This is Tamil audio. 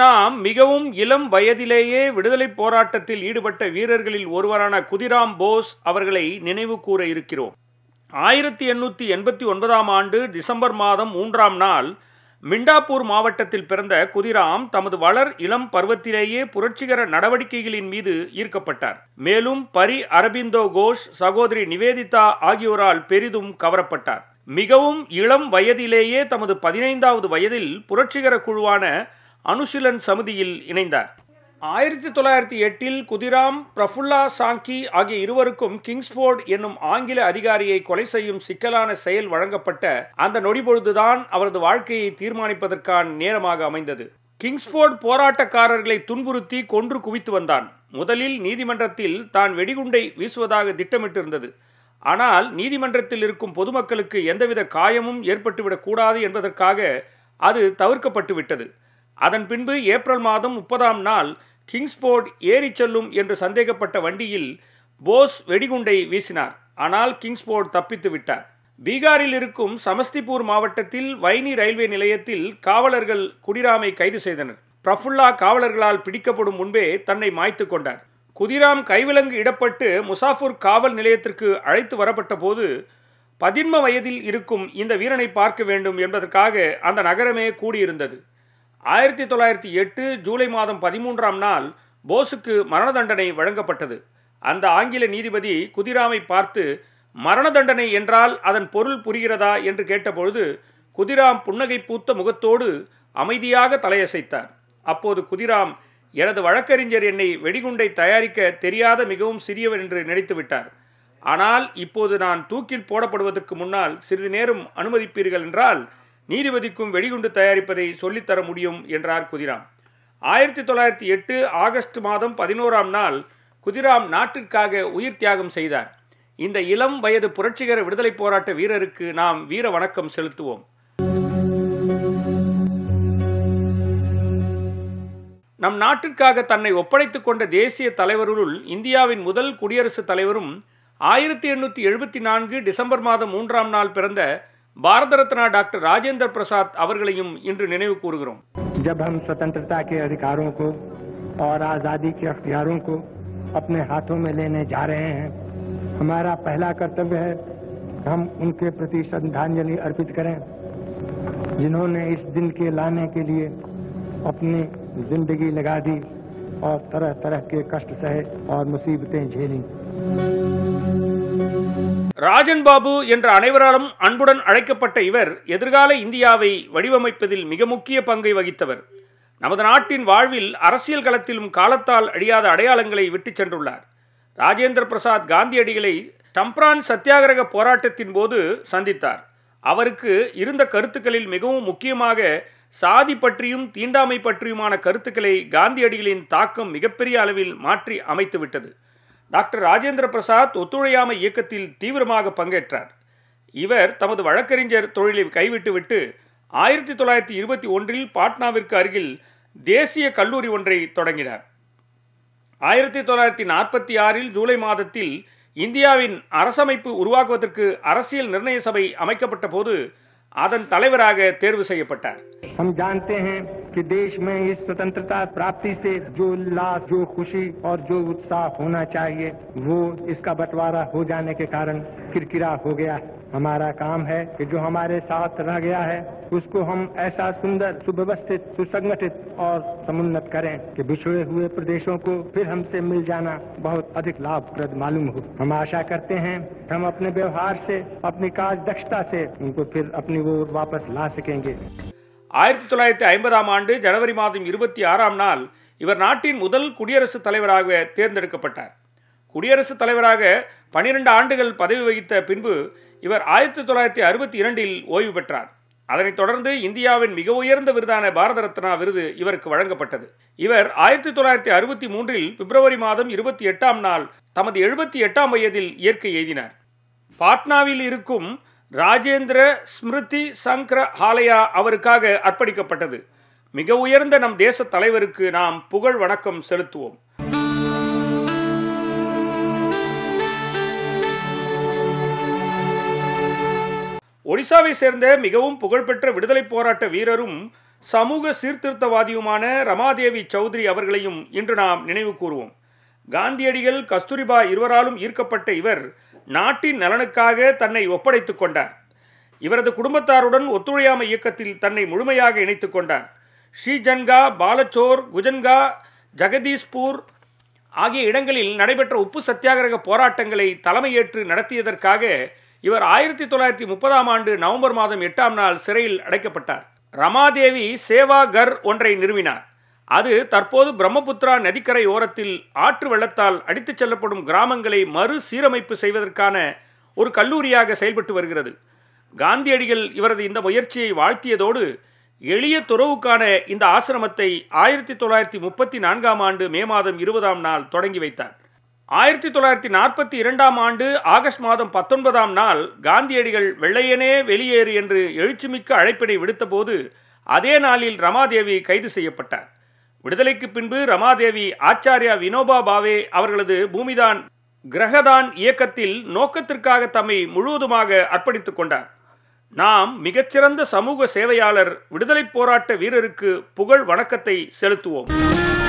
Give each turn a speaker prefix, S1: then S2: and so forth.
S1: நாம் மிகவும் இளம் வயதிலேயே விடுதலை போராட்டத்தில் ஈடுபட்ட வீரர்களில் ஒருவரான குதிராம் போஸ் அவர்களை நினைவு கூற இருக்கிறோம் ஆயிரத்தி எண்ணூத்தி எண்பத்தி ஒன்பதாம் ஆண்டு டிசம்பர் மாதம் மூன்றாம் நாள் மிண்டாப்பூர் மாவட்டத்தில் பிறந்த குதிராம் தமது வளர் இளம் பருவத்திலேயே புரட்சிகர நடவடிக்கைகளின் மீது ஈர்க்கப்பட்டார் மேலும் பரி அரபிந்தோ கோஷ் சகோதரி நிவேதிதா ஆகியோரால் பெரிதும் கவரப்பட்டார் மிகவும் இளம் வயதிலேயே தமது பதினைந்தாவது வயதில் புரட்சிகர குழுவான அனுசிலன் சமிதியில் இணைந்தார் ஆயிரத்தி தொள்ளாயிரத்தி எட்டில் குதிராம் பிரஃபுல்லா சாங்கி ஆகிய இருவருக்கும் கிங்ஸ்போர்ட் என்னும் ஆங்கில அதிகாரியை கொலை செய்யும் சிக்கலான செயல் வழங்கப்பட்ட அந்த நொடிபொழுதுதான் அவரது வாழ்க்கையை தீர்மானிப்பதற்கான நேரமாக அமைந்தது கிங்ஸ்போர்ட் போராட்டக்காரர்களை துன்புறுத்தி கொன்று குவித்து வந்தான் முதலில் நீதிமன்றத்தில் தான் வெடிகுண்டை வீசுவதாக திட்டமிட்டிருந்தது ஆனால் நீதிமன்றத்தில் இருக்கும் பொதுமக்களுக்கு எந்தவித காயமும் ஏற்பட்டுவிடக்கூடாது என்பதற்காக அது தவிர்க்கப்பட்டுவிட்டது அதன் பின்பு ஏப்ரல் மாதம் முப்பதாம் நாள் கிங்ஸ்போர்ட் ஏறி செல்லும் என்று சந்தேகப்பட்ட வண்டியில் போஸ் வெடிகுண்டை வீசினார் ஆனால் கிங்ஸ்போர்ட் தப்பித்து விட்டார் பீகாரில் இருக்கும் சமஸ்திபூர் மாவட்டத்தில் வைனி ரயில்வே நிலையத்தில் காவலர்கள் குடிராமை கைது செய்தனர் பிரஃபுல்லா காவலர்களால் பிடிக்கப்படும் முன்பே தன்னை மாய்த்து கொண்டார் குதிராம் கைவிலங்கு இடப்பட்டு முசாஃபூர் காவல் நிலையத்திற்கு அழைத்து வரப்பட்ட போது பதின்ம வயதில் இருக்கும் இந்த வீரனை பார்க்க வேண்டும் என்பதற்காக அந்த நகரமே கூடியிருந்தது ஆயிரத்தி தொள்ளாயிரத்தி எட்டு ஜூலை மாதம் பதிமூன்றாம் நாள் போஸுக்கு மரண தண்டனை வழங்கப்பட்டது அந்த ஆங்கில நீதிபதி குதிராமை பார்த்து மரண தண்டனை என்றால் அதன் பொருள் புரிகிறதா என்று கேட்டபொழுது குதிராம் புன்னகை பூத்த முகத்தோடு அமைதியாக தலையசைத்தார் அப்போது குதிராம் எனது வழக்கறிஞர் என்னை வெடிகுண்டை தயாரிக்க தெரியாத மிகவும் சிறியவர் என்று நினைத்துவிட்டார் ஆனால் இப்போது நான் தூக்கில் போடப்படுவதற்கு முன்னால் சிறிது நேரம் அனுமதிப்பீர்கள் என்றால் நீதிபதிக்கும் வெடிகுண்டு தயாரிப்பதை சொல்லித்தர முடியும் என்றார் குதிராம் ஆயிரத்தி தொள்ளாயிரத்தி எட்டு ஆகஸ்ட் மாதம் பதினோராம் நாள் குதிராம் நாட்டிற்காக உயிர் தியாகம் செய்தார் இந்த இளம் வயது புரட்சிகர விடுதலை போராட்ட வீரருக்கு நாம் வீர வணக்கம் செலுத்துவோம் நம் நாட்டிற்காக தன்னை ஒப்படைத்துக் கொண்ட தேசிய தலைவருள் இந்தியாவின் முதல் குடியரசுத் தலைவரும் ஆயிரத்தி எண்ணூற்றி எழுபத்தி நான்கு டிசம்பர் மாதம் மூன்றாம் நாள் பிறந்த भारत रत्न डॉक्टर राजेंद्र प्रसाद அவர்களையும்
S2: जब हम स्वतंत्रता के अधिकारों को और आज़ादी के अख्तियारों को अपने हाथों में लेने जा रहे हैं हमारा पहला कर्तव्य है हम उनके प्रति श्रद्धांजलि अर्पित करें जिन्होंने इस दिन के लाने के लिए अपनी जिंदगी लगा दी और तरह तरह के कष्ट सहे और मुसीबतें झेली
S1: ராஜன் பாபு என்ற அனைவராலும் அன்புடன் அழைக்கப்பட்ட இவர் எதிர்கால இந்தியாவை வடிவமைப்பதில் மிக முக்கிய பங்கை வகித்தவர் நமது நாட்டின் வாழ்வில் அரசியல் களத்திலும் காலத்தால் அழியாத அடையாளங்களை விட்டுச் சென்றுள்ளார் ராஜேந்திர பிரசாத் காந்தியடிகளை சம்ப்ரான் சத்தியாகிரக போராட்டத்தின் போது சந்தித்தார் அவருக்கு இருந்த கருத்துக்களில் மிகவும் முக்கியமாக சாதி பற்றியும் தீண்டாமை பற்றியுமான கருத்துக்களை காந்தியடிகளின் தாக்கம் மிகப்பெரிய அளவில் மாற்றி அமைத்துவிட்டது டாக்டர் ராஜேந்திர பிரசாத் ஒத்துழையாமை இயக்கத்தில் தீவிரமாக பங்கேற்றார் இவர் தமது வழக்கறிஞர் தொழிலை கைவிட்டுவிட்டு ஆயிரத்தி தொள்ளாயிரத்தி இருபத்தி ஒன்றில் பாட்னாவிற்கு அருகில் தேசிய கல்லூரி ஒன்றை தொடங்கினார் ஆயிரத்தி தொள்ளாயிரத்தி நாற்பத்தி ஆறில் ஜூலை மாதத்தில் இந்தியாவின் அரசமைப்பு உருவாக்குவதற்கு அரசியல் நிர்ணய சபை அமைக்கப்பட்ட போது அதன் தலைவராக தேர்வு செய்யப்பட்டார்
S2: कि देश में इस स्वतंत्रता प्राप्ति से जो उल्लास जो खुशी और जो उत्साह होना चाहिए वो इसका बंटवारा हो जाने के कारण किरकिरा हो गया हमारा काम है कि जो हमारे साथ रह गया है उसको हम ऐसा सुंदर सुव्यवस्थित सुसंगठित और समुन्नत करें कि बिछड़े हुए प्रदेशों को फिर हमसे मिल जाना बहुत अधिक लाभप्रद मालूम हो हम आशा करते हैं हम अपने व्यवहार से अपनी कार्य दक्षता से उनको फिर अपनी वो वापस ला सकेंगे
S1: ஆயிரத்தி தொள்ளாயிரத்தி ஐம்பதாம் ஆண்டு ஜனவரி மாதம் இருபத்தி ஆறாம் நாள் இவர் நாட்டின் முதல் குடியரசுத் தலைவராக தேர்ந்தெடுக்கப்பட்டார் குடியரசுத் தலைவராக பனிரெண்டு ஆண்டுகள் பதவி வகித்த பின்பு இவர் ஆயிரத்தி தொள்ளாயிரத்தி அறுபத்தி இரண்டில் ஓய்வு பெற்றார் அதனைத் தொடர்ந்து இந்தியாவின் மிக உயர்ந்த விருதான பாரத ரத்னா விருது இவருக்கு வழங்கப்பட்டது இவர் ஆயிரத்தி தொள்ளாயிரத்தி அறுபத்தி மூன்றில் பிப்ரவரி மாதம் இருபத்தி எட்டாம் நாள் தமது எழுபத்தி எட்டாம் வயதில் இயற்கை எய்தினார் பாட்னாவில் இருக்கும் ராஜேந்திர ஸ்மிருதி சங்கர ஹாலயா அவருக்காக அர்ப்பணிக்கப்பட்டது மிக உயர்ந்த நம் தேச தலைவருக்கு நாம் புகழ் வணக்கம் செலுத்துவோம் ஒடிசாவை சேர்ந்த மிகவும் புகழ்பெற்ற விடுதலை போராட்ட வீரரும் சமூக சீர்திருத்தவாதியுமான ரமாதேவி சௌத்ரி அவர்களையும் இன்று நாம் நினைவு கூறுவோம் காந்தியடிகள் கஸ்தூரிபா இருவராலும் ஈர்க்கப்பட்ட இவர் நாட்டின் நலனுக்காக தன்னை ஒப்படைத்துக் கொண்டார் இவரது குடும்பத்தாருடன் ஒத்துழையாமை இயக்கத்தில் தன்னை முழுமையாக இணைத்துக் கொண்டார் ஸ்ரீஜன்கா பாலச்சோர் குஜன்கா ஜெகதீஷ்பூர் ஆகிய இடங்களில் நடைபெற்ற உப்பு சத்தியாகிரக போராட்டங்களை தலைமையேற்று நடத்தியதற்காக இவர் ஆயிரத்தி தொள்ளாயிரத்தி முப்பதாம் ஆண்டு நவம்பர் மாதம் எட்டாம் நாள் சிறையில் அடைக்கப்பட்டார் ரமாதேவி சேவா கர் ஒன்றை நிறுவினார் அது தற்போது பிரம்மபுத்திரா நதிக்கரை ஓரத்தில் ஆற்று வெள்ளத்தால் அடித்துச் செல்லப்படும் கிராமங்களை மறு சீரமைப்பு செய்வதற்கான ஒரு கல்லூரியாக செயல்பட்டு வருகிறது காந்தியடிகள் இவரது இந்த முயற்சியை வாழ்த்தியதோடு எளிய துறவுக்கான இந்த ஆசிரமத்தை ஆயிரத்தி தொள்ளாயிரத்தி முப்பத்தி நான்காம் ஆண்டு மே மாதம் இருபதாம் நாள் தொடங்கி வைத்தார் ஆயிரத்தி தொள்ளாயிரத்தி நாற்பத்தி இரண்டாம் ஆண்டு ஆகஸ்ட் மாதம் பத்தொன்பதாம் நாள் காந்தியடிகள் வெள்ளையனே வெளியேறு என்று எழுச்சிமிக்க அழைப்பினை விடுத்தபோது அதே நாளில் ரமாதேவி கைது செய்யப்பட்டார் விடுதலைக்கு பின்பு ரமாதேவி ஆச்சாரியா வினோபா பாவே அவர்களது பூமிதான் கிரகதான் இயக்கத்தில் நோக்கத்திற்காக தம்மை முழுவதுமாக அர்ப்பணித்துக் கொண்டார் நாம் மிகச்சிறந்த சமூக சேவையாளர் விடுதலை போராட்ட வீரருக்கு புகழ் வணக்கத்தை செலுத்துவோம்